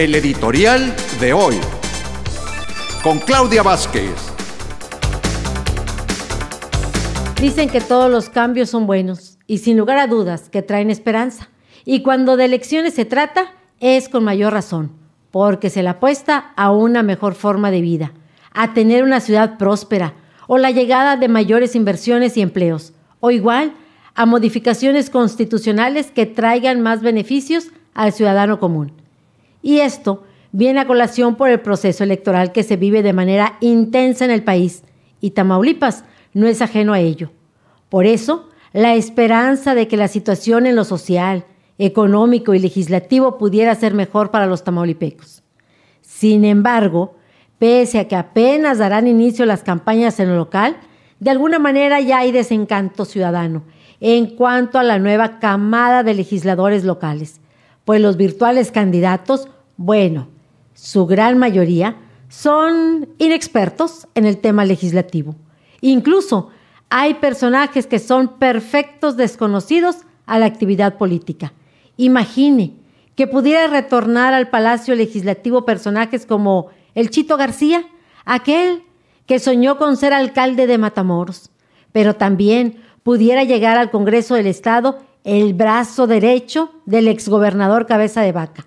El editorial de hoy. Con Claudia Vázquez. Dicen que todos los cambios son buenos y sin lugar a dudas que traen esperanza. Y cuando de elecciones se trata, es con mayor razón, porque se le apuesta a una mejor forma de vida, a tener una ciudad próspera o la llegada de mayores inversiones y empleos, o igual a modificaciones constitucionales que traigan más beneficios al ciudadano común. Y esto viene a colación por el proceso electoral que se vive de manera intensa en el país y Tamaulipas no es ajeno a ello. Por eso, la esperanza de que la situación en lo social, económico y legislativo pudiera ser mejor para los tamaulipecos. Sin embargo, pese a que apenas darán inicio las campañas en lo local, de alguna manera ya hay desencanto ciudadano en cuanto a la nueva camada de legisladores locales pues los virtuales candidatos, bueno, su gran mayoría son inexpertos en el tema legislativo. Incluso hay personajes que son perfectos desconocidos a la actividad política. Imagine que pudiera retornar al Palacio Legislativo personajes como el Chito García, aquel que soñó con ser alcalde de Matamoros, pero también pudiera llegar al Congreso del Estado el brazo derecho del exgobernador Cabeza de Vaca,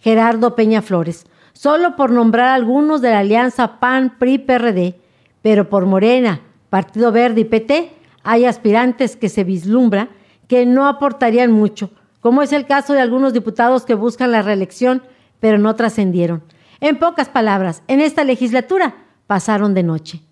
Gerardo Peña Flores, solo por nombrar algunos de la alianza PAN-PRI-PRD, pero por Morena, Partido Verde y PT hay aspirantes que se vislumbra que no aportarían mucho, como es el caso de algunos diputados que buscan la reelección, pero no trascendieron. En pocas palabras, en esta legislatura pasaron de noche.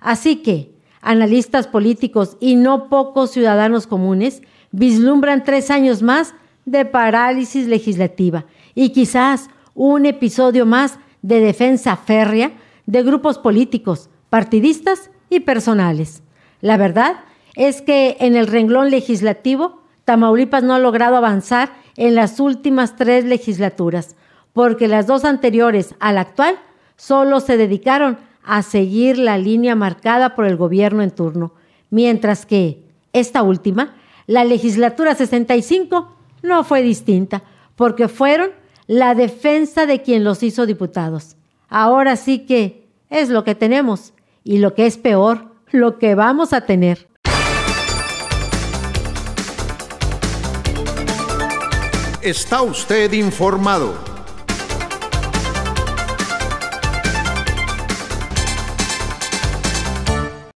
Así que, analistas políticos y no pocos ciudadanos comunes vislumbran tres años más de parálisis legislativa y quizás un episodio más de defensa férrea de grupos políticos, partidistas y personales. La verdad es que en el renglón legislativo, Tamaulipas no ha logrado avanzar en las últimas tres legislaturas, porque las dos anteriores a la actual solo se dedicaron a seguir la línea marcada por el gobierno en turno, mientras que esta última, la legislatura 65, no fue distinta, porque fueron la defensa de quien los hizo diputados. Ahora sí que es lo que tenemos y lo que es peor, lo que vamos a tener. Está usted informado